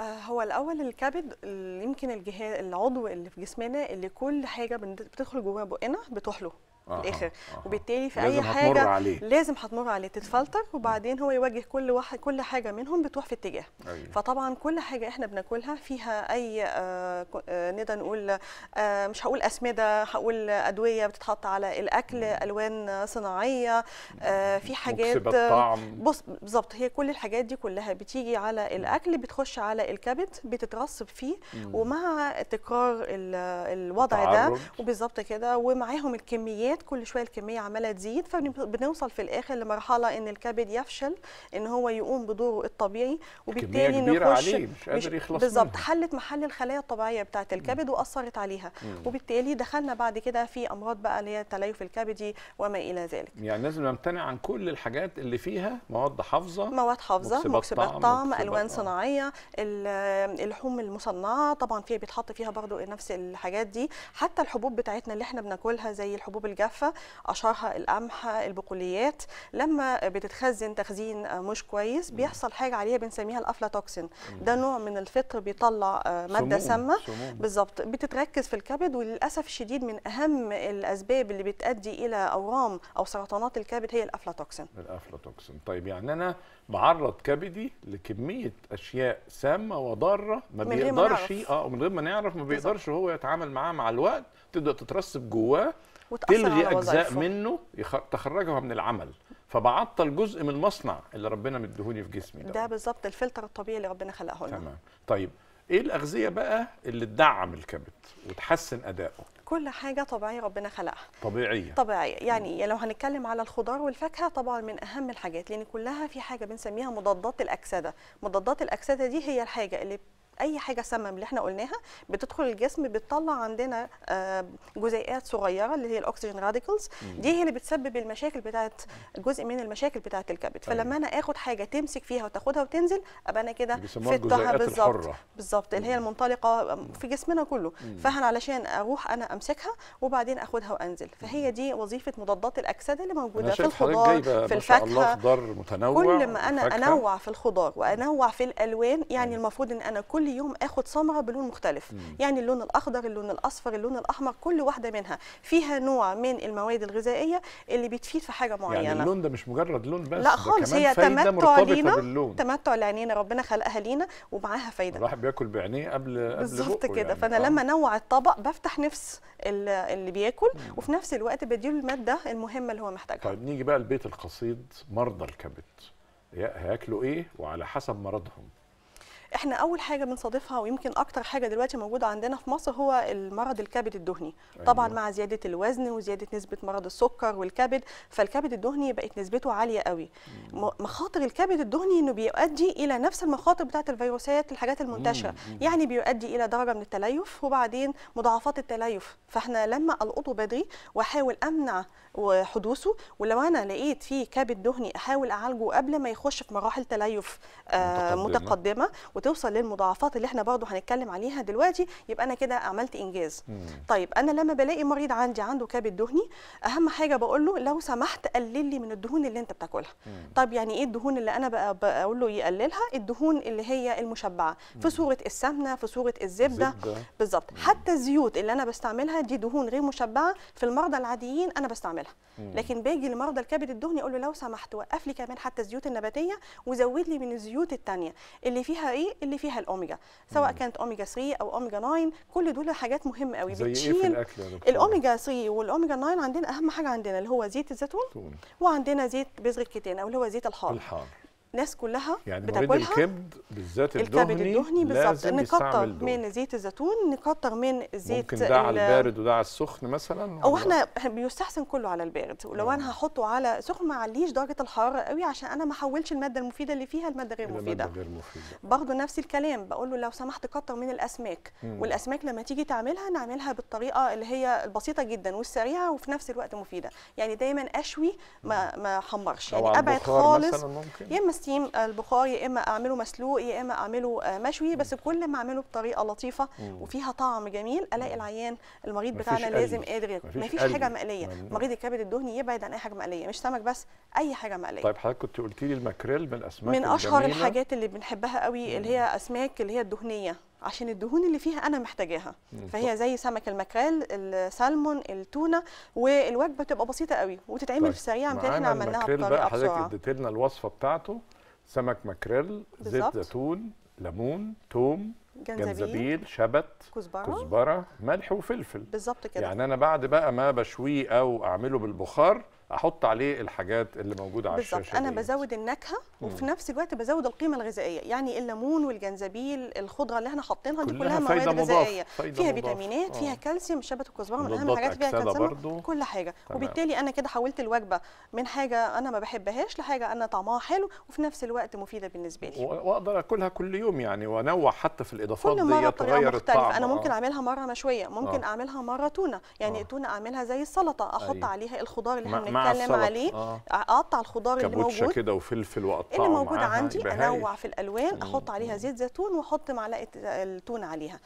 آه، هو الاول الكبد يمكن الجهاز العضو اللي في جسمنا اللي كل حاجه بتدخل جوه بقنا بتحلو آه الاخر آه وبالتالي في اي حاجه عليه. لازم هتمر عليه تتفلتر وبعدين هو يوجه كل واحد كل حاجه منهم بتروح في اتجاه أيوه. فطبعا كل حاجه احنا بناكلها فيها اي آه, آه، نقدر نقول آه مش هقول اسمده هقول ادويه بتتحط على الاكل الوان صناعيه آه في حاجات بص بالظبط هي كل الحاجات دي كلها بتيجي على الاكل بتخش على الكبد بتترسب فيه مم. ومع تكرار الوضع ده وبالظبط كده ومعاهم الكميات الكبد كل شويه الكميه عماله تزيد فبنوصل في الاخر لمرحله ان الكبد يفشل ان هو يقوم بدوره الطبيعي وبالتالي نخش مش قادر يخلص بالظبط حلت محل الخلايا الطبيعيه بتاعه الكبد واثرت عليها مم. وبالتالي دخلنا بعد كده في امراض بقى اللي هي التليف الكبدي وما الى ذلك يعني لازم نمتنع عن كل الحاجات اللي فيها مواد حافظه مواد حافظه مكسبات طعم طعم الوان آه. صناعيه اللحوم المصنعه طبعا فيها بيتحط فيها برضو نفس الحاجات دي حتى الحبوب بتاعتنا اللي احنا بناكلها زي الحبوب الجافه الكافة اشهرها القمح البقوليات لما بتتخزن تخزين مش كويس بيحصل حاجة عليها بنسميها الأفلاتوكسين ده نوع من الفطر بيطلع آه، مادة سامه بالظبط بتتركز في الكبد وللأسف الشديد من أهم الأسباب اللي بتؤدي إلى أورام أو سرطانات الكبد هي الأفلاتوكسين الأفلاتوكسين طيب يعني أنا بعرض كبدي لكمية أشياء سامة وضارة ما بيقدرش اه من غير ما نعرف ما بيقدرش هو يتعامل معاها مع الوقت تبدا تترسب جواه تلغي اجزاء منه يخ... تخرجها من العمل فبعطل جزء من المصنع اللي ربنا مديهوني في جسمي ده, ده بالظبط الفلتر الطبيعي اللي ربنا خلقه لنا تمام طيب ايه الاغذيه بقى اللي تدعم الكبد وتحسن ادائه كل حاجه طبيعيه ربنا خلقها طبيعيه طبيعيه يعني م. لو هنتكلم على الخضار والفاكهه طبعا من اهم الحاجات لان كلها في حاجه بنسميها مضادات الاكسده مضادات الاكسده دي هي الحاجه اللي اي حاجه سامه اللي احنا قلناها بتدخل الجسم بتطلع عندنا آه، جزيئات صغيره اللي هي الاكسجين راديكلز دي هي اللي بتسبب المشاكل بتاعه جزء من المشاكل بتاعت الكبد طيب. فلما انا اخد حاجه تمسك فيها وتاخدها وتنزل ابقى انا كده فتها بالظبط بالظبط اللي هي المنطلقه في جسمنا كله فانا علشان اروح انا امسكها وبعدين اخدها وانزل فهي دي وظيفه مضادات الاكسده اللي موجوده في الخضار في الفاكهه متنوع كل ما انا فاكهة. انوع في الخضار وانوع في الالوان يعني المفروض ان انا كل يوم اخد سمره بلون مختلف مم. يعني اللون الاخضر اللون الاصفر اللون الاحمر كل واحده منها فيها نوع من المواد الغذائيه اللي بتفيد في حاجه يعني معينه يعني اللون ده مش مجرد لون بس لا خالص هي تمتع لينا تمتع لعينينا ربنا خلقها لينا ومعاها فايده بياكل بعينيه قبل قبل بالظبط كده يعني. فانا آه. لما انوع الطبق بفتح نفس اللي بياكل مم. وفي نفس الوقت بديله الماده المهمه اللي هو محتاجها طيب نيجي بقى البيت القصيد مرضى الكبد هياكلوا ايه وعلى حسب مرضهم احنا اول حاجه بنصادفها ويمكن اكتر حاجه دلوقتي موجوده عندنا في مصر هو المرض الكبد الدهني أيوة. طبعا مع زياده الوزن وزياده نسبه مرض السكر والكبد فالكبد الدهني بقت نسبته عاليه قوي مم. مخاطر الكبد الدهني انه بيؤدي الى نفس المخاطر بتاعه الفيروسات الحاجات المنتشره مم. يعني بيؤدي الى درجه من التليف وبعدين مضاعفات التليف فاحنا لما القطه بدري واحاول امنع حدوثه ولو انا لقيت فيه كبد دهني احاول اعالجه قبل ما يخش في مراحل تليف آه، متقدمه, متقدمة وتوصل للمضاعفات اللي احنا برضو هنتكلم عليها دلوقتي يبقى انا كده عملت انجاز مم. طيب انا لما بلاقي مريض عندي عنده كبد دهني اهم حاجه بقول له لو سمحت قلل لي من الدهون اللي انت بتاكلها طب يعني ايه الدهون اللي انا بقول له يقللها الدهون اللي هي المشبعه مم. في صوره السمنه في صوره الزبده بالظبط حتى الزيوت اللي انا بستعملها دي دهون غير مشبعه في المرضى العاديين انا بستعملها مم. لكن باجي لمرضى الكبد الدهني اقول له لو سمحت وقف لي كمان حتى الزيوت النباتيه وزود لي من الزيوت الثانيه اللي فيها ايه اللي فيها الاوميجا سواء مم. كانت اوميجا 3 او اوميجا 9 كل دول حاجات مهمه قوي إيه يعني بتشيل إيه الاوميجا 3 والاوميجا 9 عندنا اهم حاجه عندنا اللي هو زيت الزيتون وعندنا زيت بذر الكتان او اللي هو زيت الحار, الحار. الناس كلها يعني بتاكلها يعني الكبد بالذات الدهني الكبد الدهني بالظبط نكتر من زيت الزيتون نكتر من زيت ممكن ده على البارد وده على السخن مثلا او احنا بيستحسن كله على البارد ولو انا هحطه على سخن ما عليش درجه الحراره قوي عشان انا ما احولش الماده المفيده اللي فيها الماده غير مفيده غير مفيده برضه نفس الكلام بقول له لو سمحت كتر من الاسماك مم. والاسماك لما تيجي تعملها نعملها بالطريقه اللي هي البسيطه جدا والسريعه وفي نفس الوقت مفيده يعني دايما اشوي ما ما احمرش يعني ابعد خالص يا اما ستيم البخار يا اما اعمله مسلوق يا اما اعمله آه، مشوي بس كل ما اعمله بطريقه لطيفه وفيها طعم جميل الاقي العيان المريض بتاعنا لازم قادر ياكل مفيش, مفيش حاجه مقليه مريض الكبد الدهني يبعد عن اي حاجه مقليه مش سمك بس اي حاجه مقليه طيب حضرتك كنت قلت لي الماكريل من الاسماك من اشهر الحاجات اللي بنحبها قوي اللي هي اسماك اللي هي الدهنيه عشان الدهون اللي فيها انا محتاجاها فهي زي سمك المكريل السالمون التونه والوجبه بتبقى بسيطه قوي وتتعمل طيب. في سريع احنا عملناها بطريقه بسرعه حضرتك اديت لنا الوصفه بتاعته سمك ماكريل زيت زيتون ليمون توم جنزبيل, جنزبيل شبت كزبره كزبره ملح وفلفل بالظبط كده يعني انا بعد بقى ما بشويه او اعمله بالبخار احط عليه الحاجات اللي موجوده على الشاشه بالظبط انا دي. بزود النكهه وفي نفس الوقت بزود القيمه الغذائيه يعني الليمون والجنزبيل الخضره اللي احنا حاطينها دي كلها, كلها مواد غذائيه فيها مضاف. فيتامينات آه. فيها كالسيوم شبت الكزبره من اهم الحاجات فيها كالسيوم كل حاجه تمام. وبالتالي انا كده حولت الوجبه من حاجه انا ما بحبهاش لحاجه انا طعمها حلو وفي نفس الوقت مفيده بالنسبه لي واقدر اكلها كل يوم يعني وانوع حتى في الاضافات كل مرة دي تغير الطعم انا ممكن آه. اعملها مره مشويه ممكن آه. اعملها مره تونه يعني آه. التونه اعملها زي السلطه احط أيوه. عليها الخضار اللي احنا مع بتكلم عليه آه. اقطع الخضار اللي موجود كده وفلفل واقطعه اللي موجود عندي انوع في الالوان احط عليها زيت زيتون واحط معلقه آه، التونه عليها